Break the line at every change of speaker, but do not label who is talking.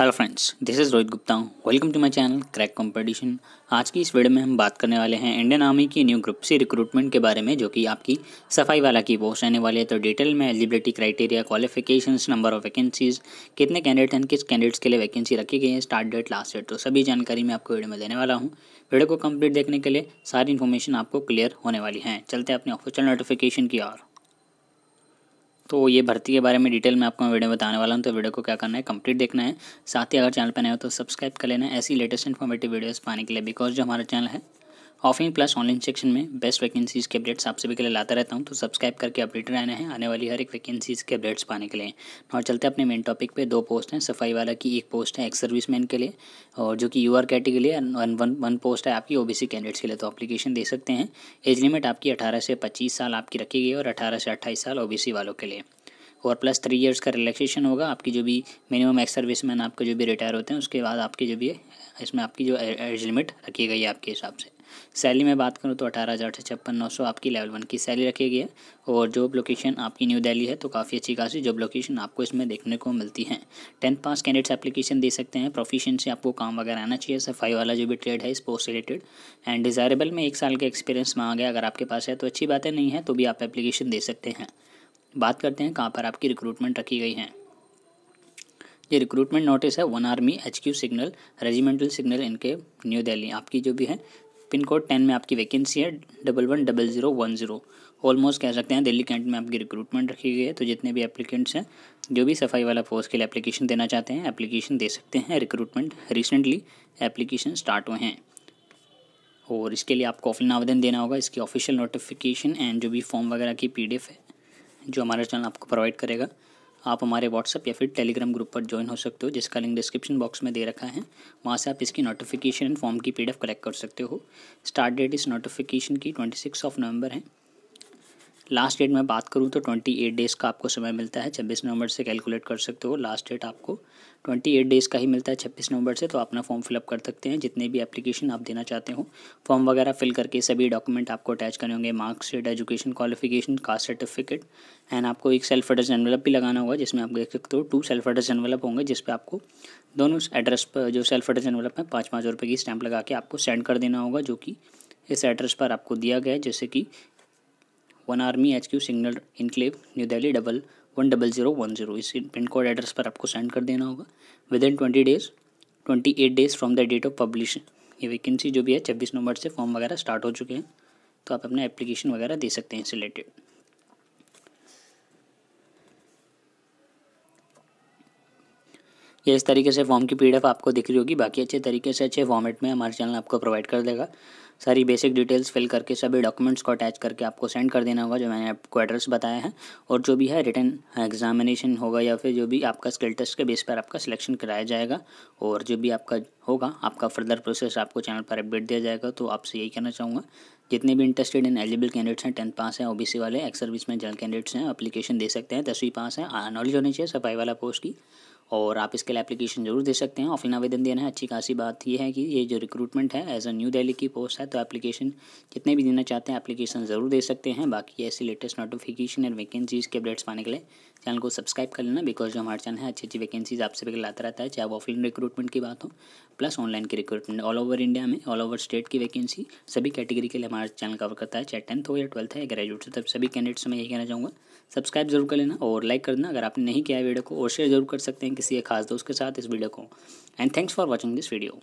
hello friends this is Rohit Gupta welcome to my channel crack competition आज की इस video में हम बात करने वाले हैं इंडियन आर्मी की न्यू ग्रुप सी रिक्रूटमेंट के बारे में जो कि आपकी सफाई वाला की पोस्ट रहने वाली है तो डिटेल में eligibility criteria qualifications number of vacancies कितने कैंडिडेट हैं किस कैंडिडेट्स के लिए वैकेंसी रखी गई है स्टार्ट डेट लास्ट डेट तो सभी जानकारी मैं आपको वीडियो में देने वाला हूँ वीडियो को कम्प्लीट देखने के लिए सारी इन्फॉर्मेशन आपको क्लियर होने वाली है चलते अपने ऑफिशियल नोटिफिकेशन की और तो ये भर्ती के बारे में डिटेल में आपको मैं वीडियो बताने वाला हूँ तो वीडियो को क्या करना है कंप्लीट देखना है साथ ही अगर चैनल पर नए हो तो सब्सक्राइब कर लेना है ऐसी लेटेस्ट इन्फॉर्मेटिव वीडियोस पाने के लिए बिकॉज जो हमारा चैनल है ऑफलाइन प्लस ऑनलाइन सेक्शन में बेस्ट वैकेंसीज के अपडेट्स आप सभी के लिए लाता रहता हूं तो सब्सक्राइब करके अपडेट रहना है आने वाली हर एक वैकेंसीज के अपडेट्स पाने के लिए और चलते अपने मेन टॉपिक पे दो पोस्ट हैं सफाई वाला की एक पोस्ट है एक्स सर्विस के लिए और जो कि यू आर कैटेगरी के लिए वन वन वन पोस्ट है आपकी सी कैंडिडेट्स के लिए तो अप्लीकेशन दे सकते हैं एज लिमिट आपकी अठारह से पच्चीस साल आपकी रखी गई और अठारह से अट्ठाईस साल सी वालों के लिए और प्लस थ्री इयर्स का रिलैक्सेशन होगा आपकी जो भी मिनिमम एक्स सर्विस मैन आपके जो भी रिटायर होते हैं उसके बाद आपकी जो भी इसमें आपकी जो एज लिमिट रखी गई है आपके हिसाब से सैली में बात करूँ तो अठारह हज़ार से छप्पन नौ सौ आपकी लेवल वन की सैली रखी गई है और जॉब लोकेशन आपकी न्यू दिल्ली है तो काफ़ी अच्छी खासी जॉब लोकेशन आपको इसमें देखने को मिलती है टेंथ पास कैंडिडेट्स एप्लीकेशन दे सकते हैं प्रोफेशन से आपको काम वगैरह आना चाहिए सफाई वाला जो भी ट्रेड है स्पोर्ट्स रिलेटेड एंड डिज़ायरेबल में एक साल का एक्सपीरियंस मांगा गया अगर आपके पास है तो अच्छी बातें नहीं है तो भी आप एप्लीकेशन दे सकते हैं बात करते हैं कहाँ पर आपकी रिक्रूटमेंट रखी गई है ये रिक्रूटमेंट नोटिस है one army H Q signal regimental signal इनके न्यू दिल्ली आपकी जो भी है पिन कोड टेन में आपकी वैकेंसी है double one double zero one zero almost कह सकते हैं दिल्ली कैंट में आपकी रिक्रूटमेंट रखी गई है तो जितने भी एप्लीकेंट्स हैं जो भी सफाई वाला पोस्ट के लिए एप्लीकेशन देना चाहते हैं एप्लीकेशन दे सकते हैं रिक्रूटमेंट रिसेंटली एप्लीकेशन स्टार्ट हुए हैं और इसके लिए आपको ऑफलाइन आवेदन देना होगा इसकी ऑफिशियल नोटिफिकेशन एंड जो भी फॉर्म वगैरह की पी है जो हमारा चैनल आपको प्रोवाइड करेगा आप हमारे व्हाट्सअप या फिर टेलीग्राम ग्रुप पर ज्वाइन हो सकते हो जिसका लिंक डिस्क्रिप्शन बॉक्स में दे रखा है वहाँ से आप इसकी नोटिफिकेशन फॉर्म की पीडीएफ कलेक्ट कर सकते हो स्टार्ट डेट इस नोटिफिकेशन की ट्वेंटी सिक्स ऑफ नवंबर है लास्ट डेट मैं बात करूँ तो ट्वेंटी एट डेज़ का आपको समय मिलता है छब्बीस नवंबर से कैलकुलेट कर सकते हो लास्ट डेट आपको ट्वेंटी एट डेज़ का ही मिलता है छब्बीस नवंबर से तो अपना फॉर्म फिलअप कर सकते हैं जितने भी एप्लीकेशन आप देना चाहते हो फॉर्म वगैरह फिल करके सभी डॉक्यूमेंट आपको अटैच करने होंगे marksheet education qualification caste certificate and आपको एक सेल्फ एड्रेस एनवेलप भी लगाना होगा जिसमें आप देख सकते हो टू सेल्फ एड्रेस एनवेलप होंगे जिस पर आपको दोनों एड्रेस पर जो सेल्फ एड्रेस एनवेलप है पाँच पाँच रुपये की स्टैंप लगा के आपको सेंड कर देना होगा जो कि इस एड्रेस पर आपको दिया गया है जैसे कि one army H Q signal enclave new Delhi double one double zero one zero इस पिन कोड एड्रेस पर आपको सेंड कर देना होगा within twenty days twenty eight days from the date of publish ये वैकेंसी जो भी है छब्बीस नवंबर से फॉर्म वगैरह स्टार्ट हो चुके हैं तो आप अपना एप्लीकेशन वगैरह दे सकते हैं रिलेटेड ये इस तरीके से फॉर्म की पी आपको दिख रही होगी बाकी अच्छे तरीके से अच्छे फॉर्मेट में हमारे चैनल आपको प्रोवाइड कर देगा सारी बेसिक डिटेल्स फिल करके सभी डॉक्यूमेंट्स को अटैच करके आपको सेंड कर देना होगा जो मैंने आपको एड्रेस बताया है और जो भी है रिटर्न एग्जामिनेशन होगा या फिर जो भी आपका स्किल टेस्ट के बेस पर आपका सिलेक्शन कराया जाएगा और जो भी आपका होगा आपका फर्दर प्रोसेस आपको चैनल पर अपडेट दिया जाएगा तो आपसे यही कहना चाहूँगा जितने भी इंटरेस्टेड इन एलिजिबल कैंडिडेट्स हैं टेंथ पास हैं ओ वाले एक्स सर्विस में जनरल कैंडिडेट्स हैं एप्लीकेशन दे सकते हैं दसवीं पास हैं नॉलेज होनी चाहिए सफाई वाला पोस्ट की और आप इसके लिए एप्लीकेशन जरूर दे सकते हैं ऑफलाइन आवेदन देना है अच्छी खासी बात यह है कि ये जो रिक्रूटमेंट है एज अ न्यू दिल्ली की पोस्ट है तो एप्लीकेशन जितने भी देना चाहते हैं एप्लीकेशन ज़रूर दे सकते हैं बाकी ऐसी लेटेस्ट नोटिफिकेशन एंड वैकेंसीज़ के अपडेट्स पाने के लिए चैनल को सब्सक्राइब कर लेना बिकॉज जो हमारे चैनल है अच्छी अच्छी वैकेंसीज आपसे भी लाता रहता है चाहे वो ऑफलाइन रिक्रूटमेंट की बात हो प्लस ऑनलाइन की रिक्रूटमेंट ऑल ओवर इंडिया में ऑल ओवर स्टेट की वैकेंसी सभी कैटेगरी के लिए हमारा चैनल कवर करता है चाहे टेंथ हो या ट्वेल्थ है ग्रेजुएट हो तब सभी कैंडिडेट्स में यही कहना चाहूँगा सब्सक्राइब जरूर कर लेना और लाइक कर देना अगर आपने नहीं किया वीडियो को और शेयर जरूर कर सकते हैं किसी एक खास दोस्त के साथ इस वीडियो को and thanks for watching this video